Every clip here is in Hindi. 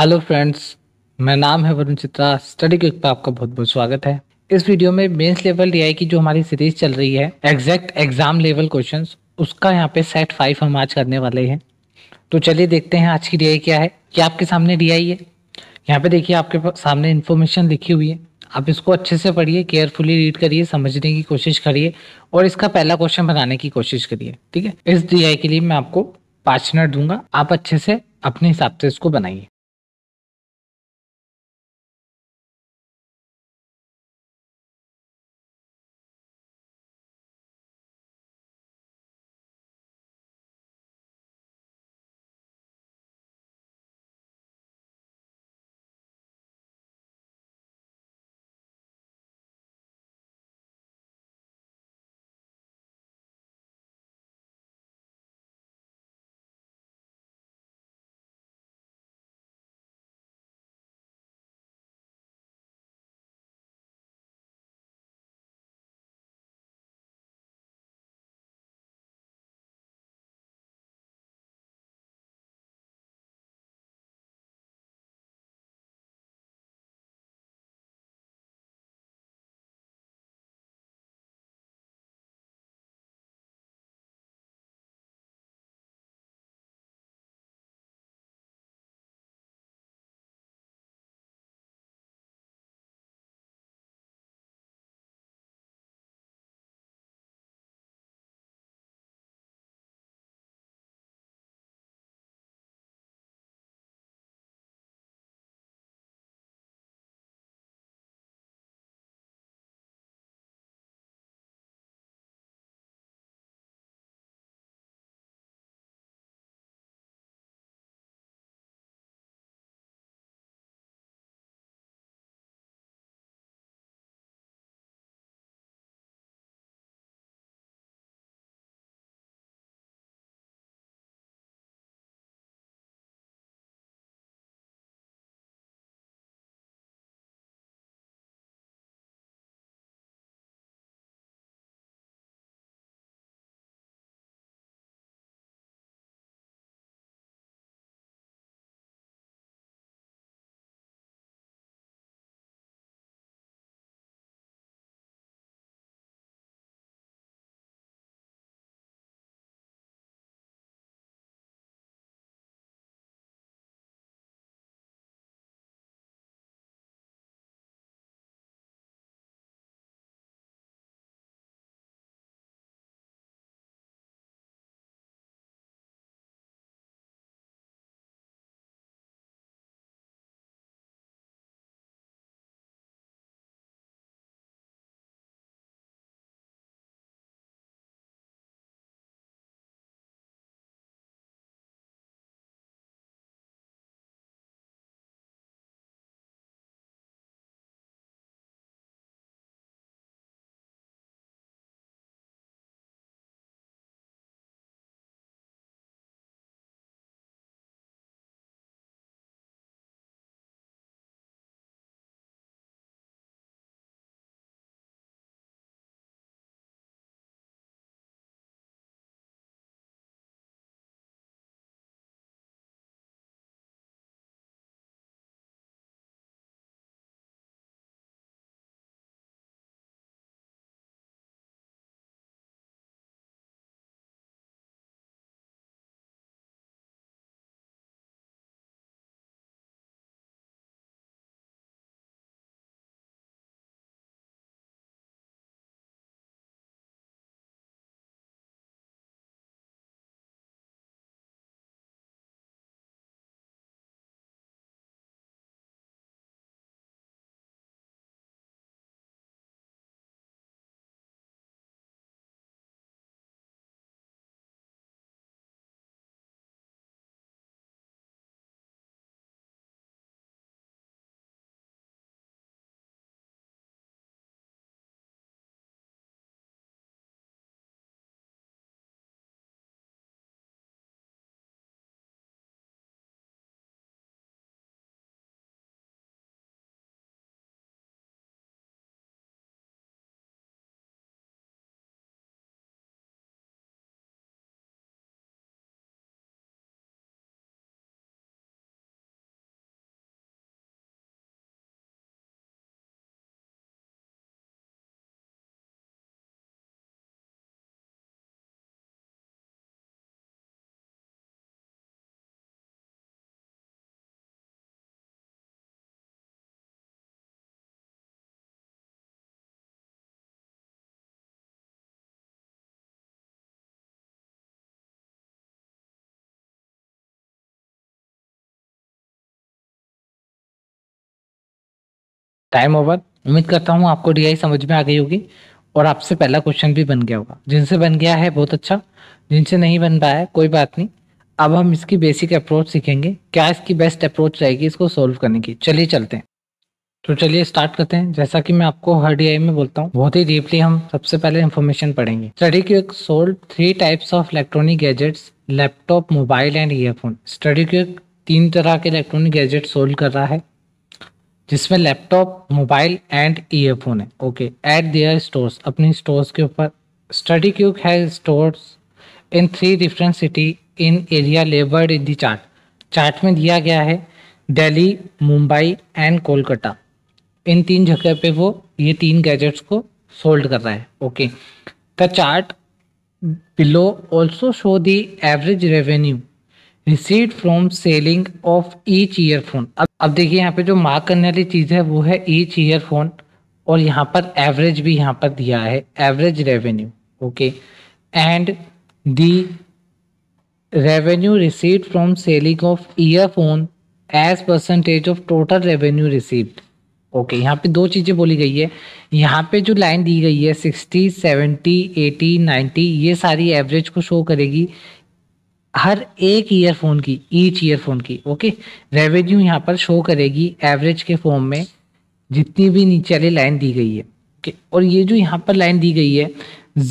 हेलो फ्रेंड्स मेरा नाम है वरुण चित्रा स्टडी क्विक पर आपका बहुत बहुत स्वागत है इस वीडियो में मेंस लेवल डीआई की जो हमारी सीरीज चल रही है एग्जैक्ट एग्जाम लेवल क्वेश्चंस उसका यहाँ पे सेट फाइव हम आज करने वाले हैं तो चलिए देखते हैं आज की डीआई क्या है क्या आपके सामने डीआई है यहाँ पे देखिए आपके सामने इन्फॉर्मेशन लिखी हुई है आप इसको अच्छे से पढ़िए केयरफुली रीड करिए समझने की कोशिश करिए और इसका पहला क्वेश्चन बनाने की कोशिश करिए ठीक है इस डीआई के लिए मैं आपको पाँच मिनट दूंगा आप अच्छे से अपने हिसाब से इसको बनाइए टाइम ओवर उम्मीद करता हूँ आपको डी समझ में आ गई होगी और आपसे पहला क्वेश्चन भी बन गया होगा जिनसे बन गया है बहुत अच्छा जिनसे नहीं बन पाया है कोई बात नहीं अब हम इसकी बेसिक अप्रोच सीखेंगे क्या इसकी बेस्ट अप्रोच रहेगी इसको सॉल्व करने की चलिए चलते हैं तो चलिए स्टार्ट करते हैं जैसा कि मैं आपको हर डी में बोलता हूँ बहुत ही डीपली हम सबसे पहले इन्फॉर्मेशन पढ़ेंगे study quick sold three types of electronic gadgets laptop mobile and earphone study quick तीन तरह के इलेक्ट्रॉनिक गैजेट सोल्व कर रहा है जिसमें लैपटॉप मोबाइल एंड ईयरफोन है ओके एट दियर स्टोर्स अपनी स्टोर्स के ऊपर स्टडी क्यूक है stores in three different city in area labelled in the chart chart में दिया गया है दिल्ली मुंबई एंड कोलकाता इन तीन जगह पे वो ये तीन गैजेट्स को सोल्ड कर रहा है okay the chart below also show the average revenue receipt from selling of each earphone अब अब देखिए यहाँ पे जो मार्क करने वाली चीज़ है वो है ईच ईयरफोन और यहाँ पर एवरेज भी यहाँ पर दिया है average revenue okay and the revenue received from selling of earphone as percentage of total revenue received okay यहाँ पे दो चीज़ें बोली गई है यहाँ पे जो लाइन दी गई है सिक्सटी सेवेंटी एटी नाइन्टी ये सारी एवरेज को शो करेगी हर एक ईयरफोन की ईच ईयरफोन की ओके रेवेन्यू यहाँ पर शो करेगी एवरेज के फॉर्म में जितनी भी नीचे वाली लाइन दी गई है ओके और ये जो यहाँ पर लाइन दी गई है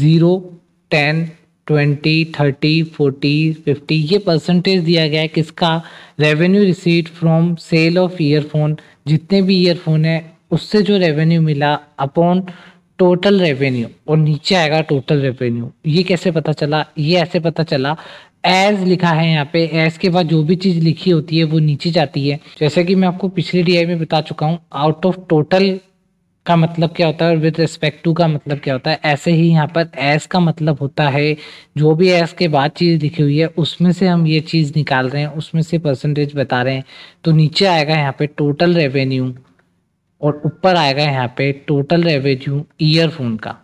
zero ten twenty thirty forty fifty ये परसेंटेज दिया गया है किसका revenue receipt from sale of earphone जितने भी ईयरफोन है उससे जो रेवेन्यू मिला अपॉन टोटल रेवेन्यू और नीचे आएगा टोटल रेवेन्यू ये कैसे पता चला ये ऐसे पता चला एज लिखा है यहाँ पे एज के बाद जो भी चीज़ लिखी होती है वो नीचे जाती है जैसे कि मैं आपको पिछले डी में बता चुका हूँ आउट ऑफ टोटल का मतलब क्या होता है और विद रिस्पेक्ट टू का मतलब क्या होता है ऐसे ही यहाँ पर एस का मतलब होता है जो भी एस के बाद चीज़ लिखी हुई है उसमें से हम ये चीज़ निकाल रहे हैं उसमें से परसेंटेज बता रहे हैं तो नीचे आएगा यहाँ पे टोटल रेवेन्यू और ऊपर आएगा यहाँ पे टोटल रेवेन्यू ईयरफोन का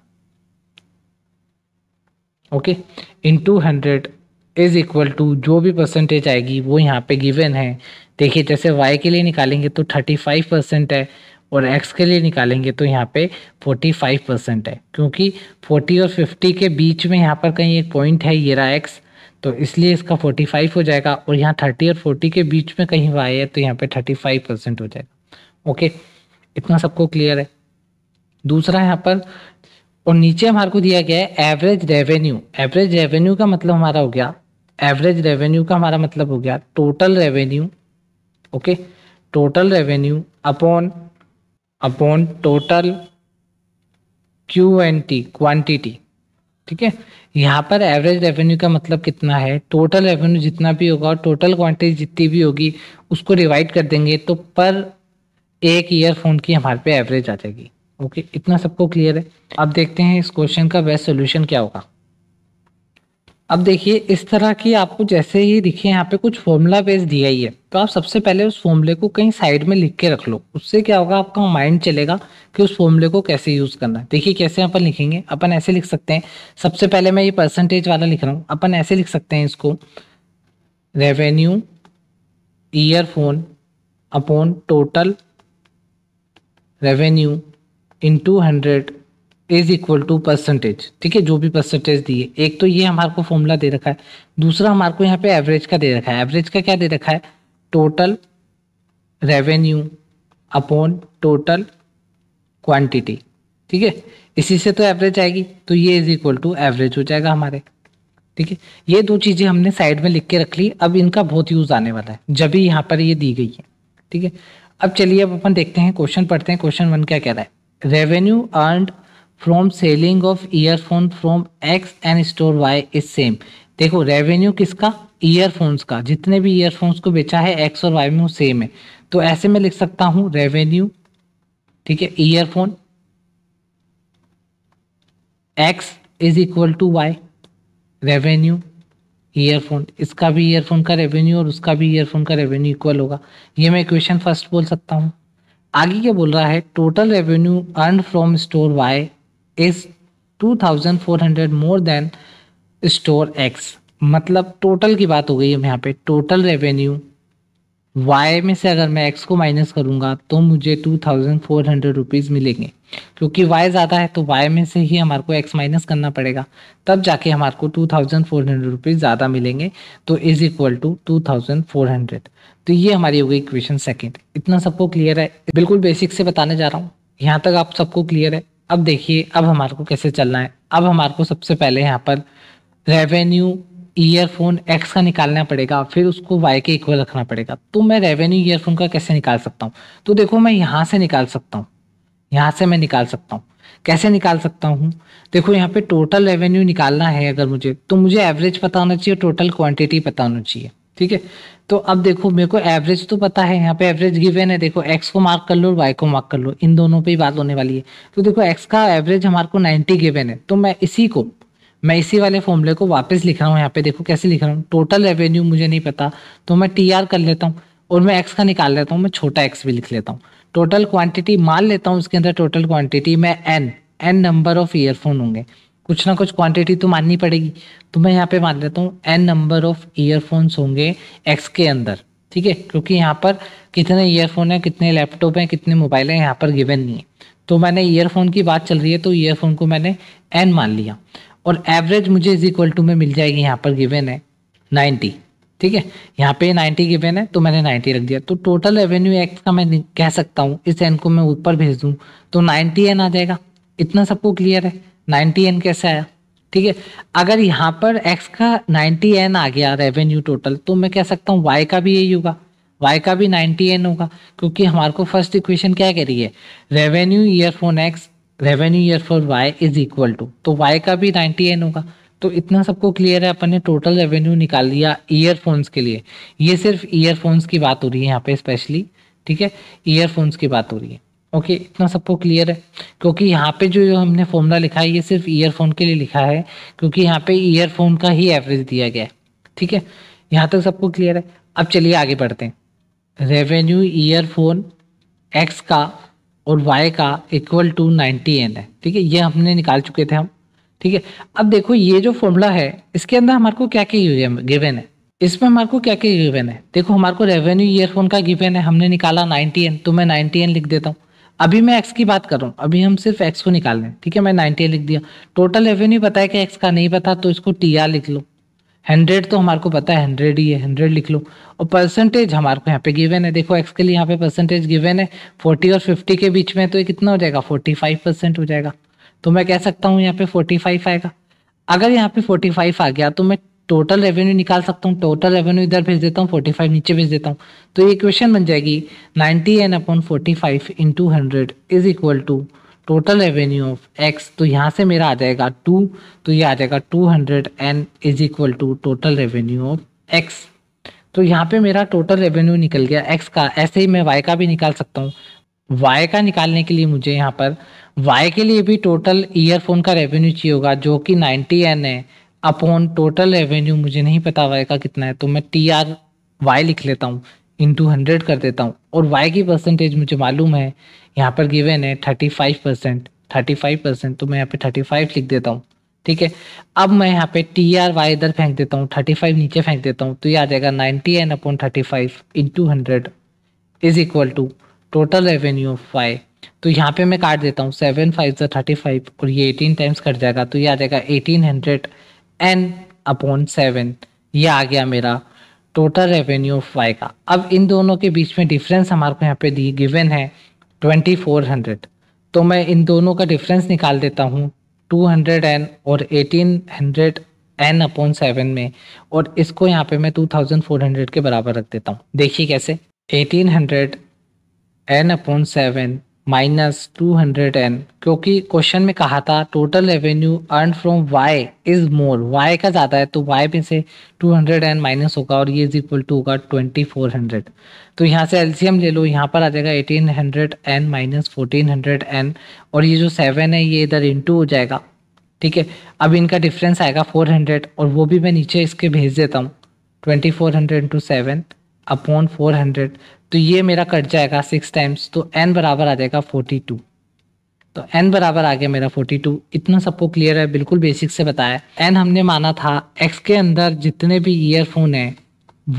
okay into hundred is equal to जो भी परसेंटेज आएगी वो यहाँ पे गिवन है देखिए जैसे y के लिए निकालेंगे तो 35 परसेंट है और x के लिए निकालेंगे तो यहाँ पे 45 परसेंट है क्योंकि 40 और 50 के बीच में यहाँ पर कहीं एक पॉइंट है ये रहा x तो इसलिए इसका 45 हो जाएगा और यहाँ 30 और 40 के बीच में कहीं y है तो यहाँ पे 35 परसेंट हो जाएगा ओके इतना सबको क्लियर है दूसरा यहाँ पर और नीचे हमारे को दिया गया है एवरेज रेवेन्यू एवरेज रेवेन्यू का मतलब हमारा हो गया एवरेज रेवेन्यू का हमारा मतलब हो गया total revenue okay total revenue upon upon total Q N T quantity ठीक है यहाँ पर एवरेज रेवेन्यू का मतलब कितना है टोटल रेवेन्यू जितना भी होगा और टोटल क्वांटिटी जितनी भी होगी उसको डिवाइड कर देंगे तो पर एक ईयरफोन की हमारे पे एवरेज आ जाएगी ओके इतना सबको क्लियर है अब देखते हैं इस क्वेश्चन का बेस्ट सोल्यूशन क्या होगा अब देखिए इस तरह की आपको जैसे ही दिखे यहाँ पे कुछ फॉर्मूला बेस दिया ही है तो आप सबसे पहले उस फॉर्मूले को कहीं साइड में लिख के रख लो उससे क्या होगा आपका माइंड चलेगा कि उस फॉर्मूले को कैसे यूज़ करना है देखिए कैसे अपन लिखेंगे अपन ऐसे लिख सकते हैं सबसे पहले मैं ये परसेंटेज वाला लिख रहा हूँ अपन ऐसे लिख सकते हैं इसको revenue earphone upon total revenue into hundred is equal to percentage ठीक है जो भी परसेंटेज दिए एक तो ये हमारे को फॉर्मूला दे रखा है दूसरा हमारे को यहाँ पे एवरेज का दे रखा है एवरेज का क्या दे रखा है total revenue upon total quantity ठीक है इसी से तो एवरेज आएगी तो ये इज इक्वल टू एवरेज हो जाएगा हमारे ठीक है ये दो चीज़ें हमने साइड में लिख के रख ली अब इनका बहुत यूज़ आने वाला है जब भी यहाँ पर ये दी गई है ठीक है अब चलिए अब अपन देखते हैं क्वेश्चन पढ़ते हैं क्वेश्चन वन क्या कह रहा है revenue earned from selling of earphone from X and store Y is same देखो रेवेन्यू किसका ईयरफोन्स का जितने भी ईयरफोन्स को बेचा है एक्स और वाई में वो सेम है तो ऐसे में लिख सकता हूँ रेवेन्यू ठीक है earphone X is equal to Y revenue earphone इसका भी ईयरफोन का रेवेन्यू और उसका भी ईयरफोन का रेवेन्यू इक्वल होगा ये मैं इक्वेशन फर्स्ट बोल सकता हूँ आगे क्या बोल रहा है total revenue earn from store Y is 2400 more than store X मतलब टोटल की बात हो गई है यहाँ पे टोटल रेवेन्यू वाई में से अगर मैं एक्स को माइनस करूँगा तो मुझे two thousand four hundred rupees मिलेंगे क्योंकि वाई ज़्यादा है तो वाई में से ही हमारे को एक्स माइनस करना पड़ेगा तब जाके हमारे को two thousand four hundred rupees ज़्यादा मिलेंगे तो is equal to two thousand four hundred तो ये हमारी हो गई इक्वेशन सेकेंड इतना सबको क्लियर है बिल्कुल बेसिक से बताने जा रहा हूँ यहाँ तक आप सबको क्लियर है अब देखिए अब हमारे को कैसे चलना है अब हमारे को सबसे पहले यहाँ पर रेवेन्यू ईयरफोन एक्स का निकालना पड़ेगा फिर उसको वाई के इक्वल रखना पड़ेगा तो मैं रेवेन्यू ईयरफोन का कैसे निकाल सकता हूँ तो देखो मैं यहाँ से निकाल सकता हूँ यहाँ से मैं निकाल सकता हूँ कैसे निकाल सकता हूँ देखो यहाँ पे टोटल रेवेन्यू निकालना है अगर मुझे तो मुझे एवरेज पता होना चाहिए टोटल क्वांटिटी पता होना चाहिए ठीक है तो अब देखो मेरे को एवरेज तो पता है यहाँ पे एवरेज गिवन है देखो एक्स को मार्क कर लो और वाई को मार्क कर लो इन दोनों पे ही बात होने वाली है तो देखो एक्स का एवरेज हमारे को नाइन्टी गिवन है तो मैं इसी को मैं इसी वाले फॉर्मूले को वापस लिख रहा हूँ यहाँ पे देखो कैसे लिख रहा हूँ टोटल रेवेन्यू मुझे नहीं पता तो मैं टी आर कर लेता हूँ और मैं एक्स का निकाल लेता हूँ मैं छोटा एक्स भी लिख लेता हूँ टोटल क्वांटिटी मान लेता हूँ उसके अंदर टोटल क्वांटिटी में N N number of earphone होंगे कुछ ना कुछ क्वांटिटी तो माननी पड़ेगी तो मैं यहाँ पे मान लेता हूँ एन नंबर ऑफ ईयरफोन्स होंगे एक्स के अंदर ठीक है क्योंकि यहाँ पर कितने ईयरफोन हैं कितने लैपटॉप हैं कितने मोबाइल हैं यहाँ पर गिवन नहीं है तो मैंने ईयरफोन की बात चल रही है तो ईयरफोन को मैंने एन मान लिया और एवरेज मुझे इज इक्वल टू में मिल जाएगी यहाँ पर गिवन है नाइन्टी ठीक है यहाँ पे नाइन्टी गिवन है तो मैंने नाइन्टी रख दिया तो टोटल रेवेन्यू एक्स का मैं कह सकता हूँ इस एन को मैं ऊपर भेज दूँ तो नाइन्टी एन आ जाएगा इतना सबको क्लियर है नाइन्टी एन कैसे आया ठीक है अगर यहाँ पर एक्स का नाइन्टी एन आ गया रेवेन्यू टोटल तो मैं कह सकता हूँ वाई का भी यही होगा वाई का भी नाइन्टी एन होगा क्योंकि हमारे को फर्स्ट इक्वेशन क्या कह रही है revenue earphone X revenue earphone Y is equal to तो वाई का भी नाइन्टी एन होगा तो इतना सबको क्लियर है अपन ने टोटल रेवेन्यू निकाल लिया ईयरफोन्स के लिए ये सिर्फ ईयरफोन्स की बात हो रही है यहाँ पे स्पेशली ठीक है ईयरफोन्स की बात हो रही है ओके okay, इतना सबको क्लियर है क्योंकि यहाँ पे जो हमने फॉर्मूला लिखा है ये सिर्फ ईयरफोन के लिए लिखा है क्योंकि यहाँ पे ईयरफोन का ही एवरेज दिया गया है ठीक है यहाँ तक सबको क्लियर है अब चलिए आगे बढ़ते हैं रेवेन्यू ईयरफोन एक्स का और वाई का इक्वल टू नाइन्टी एन है ठीक है ये हमने निकाल चुके थे हम ठीक है अब देखो ये जो फॉर्मूला है इसके अंदर हमारे को क्या क्या गिवेन है इसमें हमारे को क्या क्या गिवेन है देखो हमारे को रेवेन्यू ईयरफोन का गिवेन है हमने निकाला नाइन्टी एन तो मैं नाइन्टी एन लिख देता हूँ अभी मैं एक्स की बात कर रहा हूँ अभी हम सिर्फ एक्स को निकाल लें ठीक है मैं नाइन्टी लिख दिया टोटल रेवेन्यू पता है कि एक्स का नहीं पता तो इसको टी आर लिख लो हंड्रेड तो हमारे को पता है हंड्रेड ही है हंड्रेड लिख लो और परसेंटेज हमारे को यहाँ पे गिवन है देखो एक्स के लिए यहाँ पे परसेंटेज गिवन है फोर्टी और फिफ्टी के बीच में तो ये कितना हो जाएगा फोर्टी फाइव परसेंट हो जाएगा तो मैं कह सकता हूँ यहाँ पे फोर्टी फाइव आएगा अगर यहाँ पे फोर्टी फाइव आ गया तो मैं टोटल रेवेन्यू निकाल सकता हूँ टोटल रेवेन्यू इधर भेज देता हूँ फोर्टी फाइव नीचे भेज देता हूँ तो ये क्वेश्चन बन जाएगी ninety N upon forty five into hundred is equal to total revenue of X तो यहाँ से मेरा आ जाएगा टू तो ये आ जाएगा two hundred N is equal to total revenue of X तो यहाँ पे मेरा टोटल रेवेन्यू निकल गया एक्स का ऐसे ही मैं वाई का भी निकाल सकता हूँ वाई का निकालने के लिए मुझे यहाँ पर वाई के लिए भी टोटल ईयरफोन का रेवेन्यू चाहिए होगा जो कि नाइन्टी एन है अपॉन टोटल रेवेन्यू मुझे नहीं पता वाई का कितना है तो मैं टी आर वाई लिख लेता हूँ इंटू हंड्रेड कर देता हूँ और वाई की परसेंटेज मुझे मालूम है यहाँ पर गिवेन है thirty five percent thirty five percent तो मैं यहाँ पे थर्टी फाइव लिख देता हूँ ठीक है अब मैं यहाँ पे टी आर वाई इधर फेंक देता हूँ थर्टी फाइव नीचे फेंक देता हूँ तो ये आ जाएगा ninety N upon thirty five into hundred is equal to total revenue of Y तो यहाँ पे मैं काट देता हूँ सेवन फाइव से थर्टी फाइव और ये एटीन टाइम्स कट जाएगा तो ये आ जाएगा eighteen hundred N upon seven ये आ गया मेरा टोटल रेवेन्यू ऑफ वाई का अब इन दोनों के बीच में डिफरेंस हमारे को यहाँ पे दी गिवन है ट्वेंटी फोर हंड्रेड तो मैं इन दोनों का डिफरेंस निकाल देता हूँ टू हंड्रेड एन और eighteen hundred N upon seven में और इसको यहाँ पे मैं टू थाउजेंड फोर हंड्रेड के बराबर रख देता हूँ देखिए कैसे eighteen hundred N upon seven minus two hundred N क्योंकि क्वेश्चन में कहा था total revenue earn from Y is more Y का ज़्यादा है तो वाई में से टू हंड्रेड एन माइनस होगा और ये इज इक्वल टू होगा ट्वेंटी फोर हंड्रेड तो यहाँ से एलसीएम ले लो यहाँ पर आ जाएगा eighteen hundred N minus fourteen hundred N और ये जो सेवन है ये इधर इंटू हो जाएगा ठीक है अब इनका डिफरेंस आएगा फोर हंड्रेड और वो भी मैं नीचे इसके भेज देता हूँ twenty four hundred into seven upon four hundred तो ये मेरा कट जाएगा सिक्स टाइम्स तो एन बराबर आ जाएगा फोर्टी टू तो एन बराबर आ गया मेरा फोर्टी टू इतना सबको क्लियर है बिल्कुल बेसिक से बताया एन हमने माना था एक्स के अंदर जितने भी ईयरफोन हैं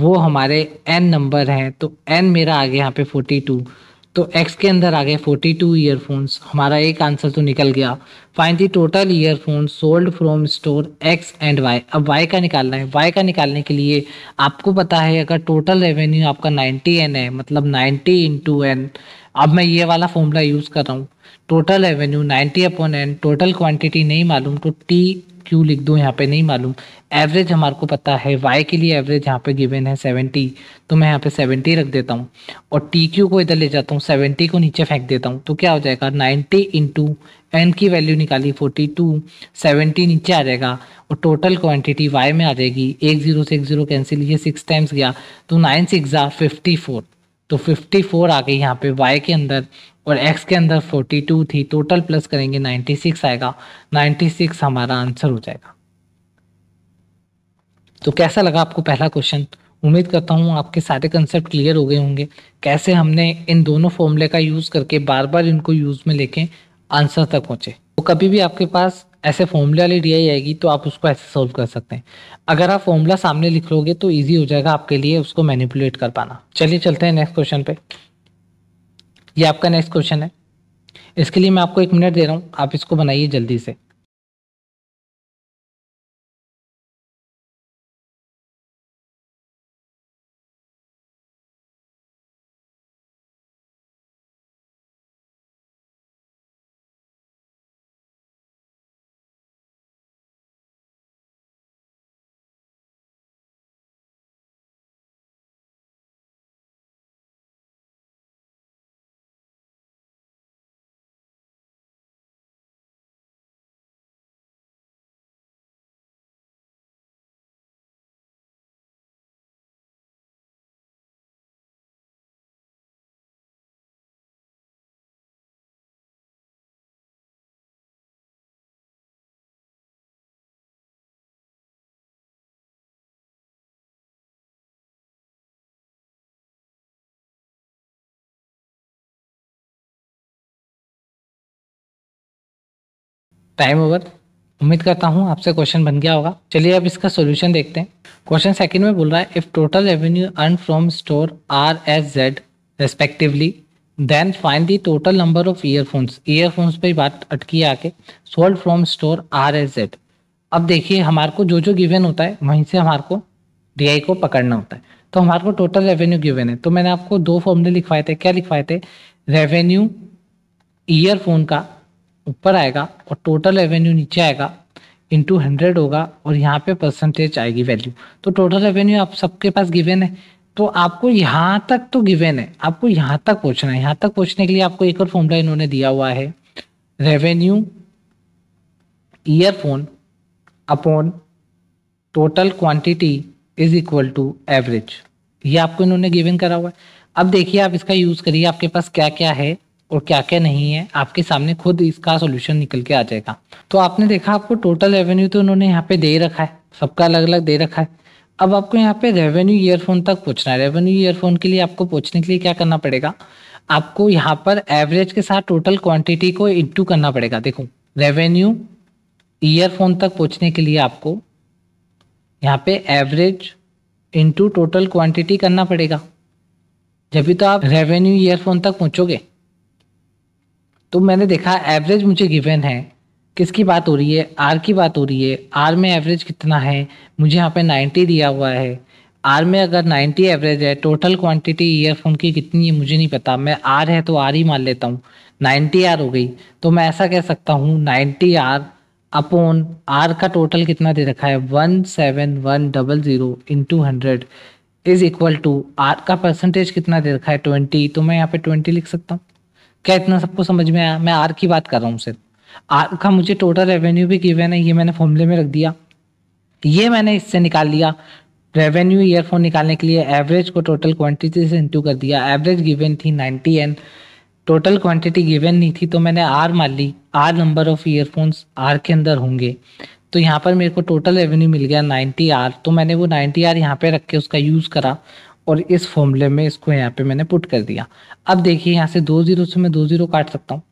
वो हमारे एन नंबर हैं तो एन मेरा आ गया यहाँ पे फोर्टी टू तो एक्स के अंदर आ गए 42 ईयरफोन्स हमारा एक आंसर तो निकल गया fine the total earphone sold from store X and Y अब वाई का निकालना है वाई का निकालने के लिए आपको पता है अगर टोटल रेवेन्यू आपका 90 एन है मतलब 90 इंटू एन अब मैं ये वाला फॉर्मूला यूज़ कर रहा हूँ total revenue 90 upon N total quantity नहीं मालूम तो टी क्यू लिख दो यहाँ पे नहीं मालूम एवरेज हमारे को पता है वाई के लिए एवरेज यहाँ पे गिवन है सेवेंटी तो मैं यहाँ पे सेवेंटी रख देता हूँ और टी क्यू को इधर ले जाता हूँ सेवेंटी को नीचे फेंक देता हूँ तो क्या हो जाएगा नाइन्टी इंटू एन की वैल्यू निकाली फोर्टी टू सेवेंटी नीचे आ जाएगा और टोटल क्वान्टिटी वाई में आ जाएगी एक जीरो से एक जीरो कैंसिल ये सिक्स टाइम्स गया तो नाइन सिक्स ज़ा फिफ्टी फोर तो 54 आ गई यहाँ पे y के अंदर और x के अंदर 42 थी टोटल प्लस करेंगे 96 आएगा 96 हमारा आंसर हो जाएगा तो कैसा लगा आपको पहला क्वेश्चन उम्मीद करता हूँ आपके सारे कंसेप्ट क्लियर हो गए होंगे कैसे हमने इन दोनों फॉर्मूले का यूज़ करके बार बार इनको यूज़ में लेके आंसर तक पहुँचे तो कभी भी आपके पास ऐसे फॉर्मूला वाली डी आएगी तो आप उसको ऐसे सोल्व कर सकते हैं अगर आप फॉर्मूला सामने लिख लोगे तो ईजी हो जाएगा आपके लिए उसको मैनिपुलेट कर पाना चलिए चलते हैं नेक्स्ट क्वेश्चन पे ये आपका नेक्स्ट क्वेश्चन है इसके लिए मैं आपको एक मिनट दे रहा हूँ आप इसको बनाइए जल्दी से टाइम ओवर उम्मीद करता हूँ आपसे क्वेश्चन बन गया होगा चलिए अब इसका सोल्यूशन देखते हैं क्वेश्चन सेकंड में बोल रहा है if total revenue earn from store R S Z respectively then find the total number of earphones earphones पे बात अटकी आके sold from store R S Z अब देखिए हमारे को जो जो गिवन होता है वहीं से हमारे को डी को पकड़ना होता है तो हमारे को टोटल रेवेन्यू गिवन है तो मैंने आपको दो फॉर्मूले लिखवाए थे क्या लिखवाए थे रेवेन्यू ईयरफोन का ऊपर आएगा और टोटल रेवेन्यू नीचे आएगा इंटू हंड्रेड होगा और यहाँ पे परसेंटेज आएगी वैल्यू तो टोटल रेवेन्यू आप सबके पास गिवेन है तो आपको यहाँ तक तो गिवेन है आपको यहाँ तक पहुँचना है यहाँ तक पहुँचने के लिए आपको एक और फॉर्मूला इन्होंने दिया हुआ है revenue earphone upon total quantity is equal to average ये आपको इन्होंने गिवन करा हुआ है अब देखिए आप इसका यूज़ करिए आपके पास क्या क्या है और क्या क्या नहीं है आपके सामने खुद इसका सोल्यूशन निकल के आ जाएगा तो आपने देखा आपको टोटल रेवेन्यू तो उन्होंने यहाँ पे दे रखा है सबका अलग अलग दे रखा है अब आपको यहाँ पे रेवेन्यू ईयरफोन तक पूछना है रेवेन्यू ईयरफोन के लिए आपको पूछने के लिए क्या करना पड़ेगा आपको यहाँ पर एवरेज के साथ टोटल क्वांटिटी को इंटू करना पड़ेगा देखो रेवेन्यू ईयरफोन तक पूछने के लिए आपको यहाँ पे एवरेज इंटू टोटल क्वांटिटी करना पड़ेगा जब भी तो आप रेवेन्यू ईयरफोन तक पहुँचोगे तो मैंने देखा एवरेज मुझे गिवन है किसकी बात हो रही है आर की बात हो रही है आर में एवरेज कितना है मुझे यहाँ पे 90 दिया हुआ है आर में अगर 90 एवरेज है टोटल क्वांटिटी ईयरफोन की कितनी है मुझे नहीं पता मैं आर है तो आर ही मान लेता हूँ 90 आर हो गई तो मैं ऐसा कह सकता हूँ 90 आर अपोन आर का टोटल कितना दे रखा है one seven one double zero into hundred is equal to R का परसेंटेज कितना दे रखा है ट्वेंटी तो मैं यहाँ पे ट्वेंटी लिख सकता हूँ क्या इतना सबको समझ में आया मैं आर की बात कर रहा हूँ सिर्फ आर का मुझे टोटल रेवेन्यू भी गिवन है ये मैंने फॉर्मूले में रख दिया ये मैंने इससे निकाल लिया रेवेन्यू ईयरफोन निकालने के लिए एवरेज को टोटल क्वांटिटी से इंटू कर दिया एवरेज गिवन थी ninety N total quantity given नहीं थी तो मैंने आर मान ली R number of earphones R के अंदर होंगे तो यहाँ पर मेरे को टोटल रेवेन्यू मिल गया नाइन्टी आर तो मैंने वो नाइन्टी आर यहाँ पे रख के उसका यूज़ करा और इस फॉर्मूले में इसको यहाँ पे मैंने पुट कर दिया अब देखिए यहाँ से दो जीरो से मैं दो जीरो काट सकता हूँ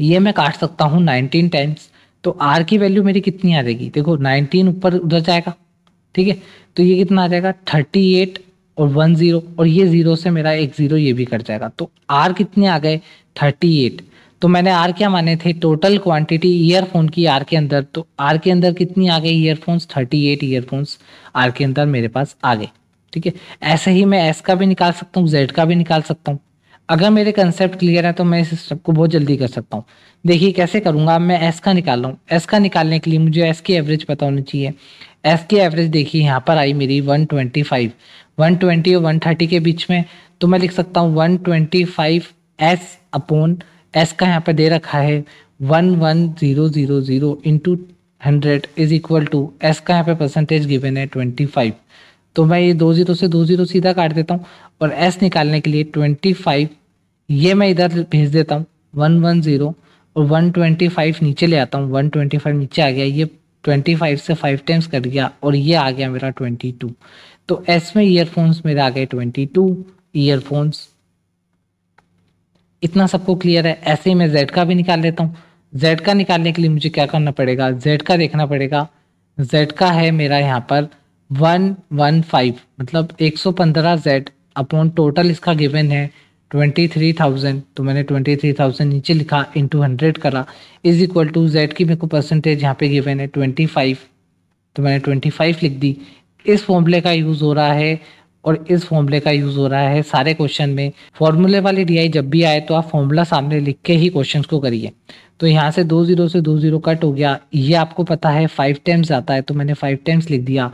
ये मैं काट सकता हूँ नाइनटीन टाइम्स तो आर की वैल्यू मेरी कितनी आ जाएगी देखो नाइनटीन ऊपर उधर जाएगा ठीक है तो ये कितना आ जाएगा थर्टी एट और वन ज़ीरो और ये ज़ीरो से मेरा एक ज़ीरो ये भी कट जाएगा तो आर कितने आ गए थर्टी एट तो मैंने आर क्या माने थे टोटल क्वांटिटी ईयरफोन की आर के अंदर तो आर के अंदर कितनी आ गई earphones thirty eight earphones R के अंदर मेरे पास आ गए ठीक है ऐसे ही मैं एस का भी निकाल सकता हूँ जेड का भी निकाल सकता हूँ अगर मेरे कंसेप्ट क्लियर है तो मैं इस स्टेप को बहुत जल्दी कर सकता हूँ देखिए कैसे करूँगा मैं एस का निकाल रहा हूँ एस का निकालने के लिए मुझे एस की एवरेज पता होनी चाहिए एस की एवरेज देखिए यहाँ पर आई मेरी 125 120 और 130 के बीच में तो मैं लिख सकता हूँ 125 एस अपोन एस का यहाँ पर दे रखा है one one zero zero zero into hundred is equal to S का यहाँ पर परसेंटेज गिवेन है ट्वेंटी फाइव तो मैं ये दो ज़ीरो से दो ज़ीरो सीधा काट देता हूँ और एस निकालने के लिए ट्वेंटी फाइव ये मैं इधर भेज देता हूँ वन वन ज़ीरो और वन ट्वेंटी फाइव नीचे ले आता हूँ वन ट्वेंटी फाइव नीचे आ गया ये ट्वेंटी फाइव से फाइव टाइम्स कट गया और ये आ गया मेरा ट्वेंटी टू तो एस में ईयरफोन्स मेरे आ गए ट्वेंटी टू ईयरफोन्स इतना सबको क्लियर है ऐसे ही मैं जेड का भी निकाल लेता हूँ जेड का निकालने के लिए मुझे क्या करना पड़ेगा जेड का देखना पड़ेगा जेड का है मेरा यहाँ पर वन वन फाइव मतलब एक सौ पंद्रह जेड अपॉन टोटल इसका गिवन है ट्वेंटी थ्री थाउजेंड तो मैंने ट्वेंटी थ्री थाउजेंड नीचे लिखा इन टू हंड्रेड करा इज इक्वल टू जेड की मेरे को परसेंटेज यहाँ पे गिवन है ट्वेंटी फाइव तो मैंने ट्वेंटी फाइव लिख दी इस फॉर्मूले का यूज़ हो रहा है और इस फॉर्मूले का यूज़ हो रहा है सारे क्वेश्चन में फॉर्मूले वाली डी जब भी आए तो आप फॉर्मूला सामने लिख के ही क्वेश्चन को करिए तो यहाँ से दो ज़ीरो से दो ज़ीरो कट हो गया ये आपको पता है फाइव टाइम्स आता है तो मैंने फाइव टाइम्स लिख दिया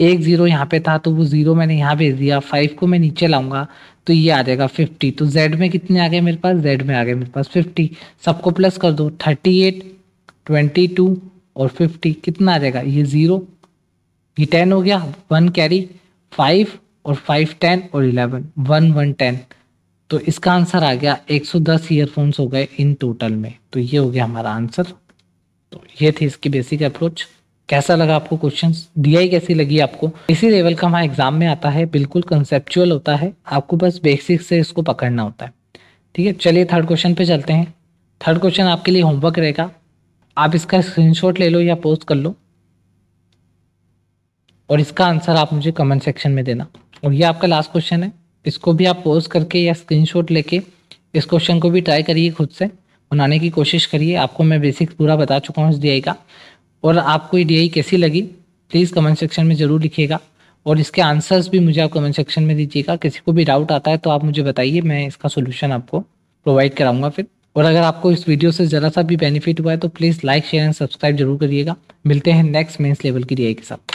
एक ज़ीरो यहाँ पे था तो वो ज़ीरो मैंने यहाँ भेज दिया फाइव को मैं नीचे लाऊंगा तो ये आ जाएगा फिफ्टी तो जेड में कितने आ गए मेरे पास जेड में आ गए मेरे पास फिफ्टी सबको प्लस कर दो थर्टी एट ट्वेंटी टू और फिफ्टी कितना आ जाएगा ये ज़ीरो ये टेन हो गया वन कैरी फाइव और फाइव टेन और इलेवन वन वन टेन तो इसका आंसर आ गया एक सौ दस ईयरफोन्स हो गए इन टोटल में तो ये हो गया हमारा आंसर तो ये थी इसकी बेसिक अप्रोच कैसा लगा आपको क्वेश्चन डीआई कैसी लगी आपको इसी लेवल का हमारा एग्जाम में आता है बिल्कुल कंसेप्चुअल होता है आपको बस बेसिक से इसको पकड़ना होता है ठीक है चलिए थर्ड क्वेश्चन पे चलते हैं थर्ड क्वेश्चन आपके लिए होमवर्क रहेगा आप इसका स्क्रीनशॉट ले लो या पोस्ट कर लो और इसका आंसर आप मुझे कमेंट सेक्शन में देना और ये आपका लास्ट क्वेश्चन है इसको भी आप पोस्ट करके या स्क्रीन लेके इस क्वेश्चन को भी ट्राई करिए खुद से बनाने की कोशिश करिए आपको मैं बेसिक्स पूरा बता चुका हूँ इस डी का और आपको ये डी कैसी लगी प्लीज़ कमेंट सेक्शन में ज़रूर लिखिएगा और इसके आंसर्स भी मुझे आप कमेंट सेक्शन में दीजिएगा किसी को भी डाउट आता है तो आप मुझे बताइए मैं इसका सोल्यूशन आपको प्रोवाइड कराऊंगा फिर और अगर आपको इस वीडियो से ज़रा सा भी बेनिफिट हुआ है तो please like share and subscribe जरूर करिएगा मिलते हैं नेक्स्ट मेन्स लेवल की डी के साथ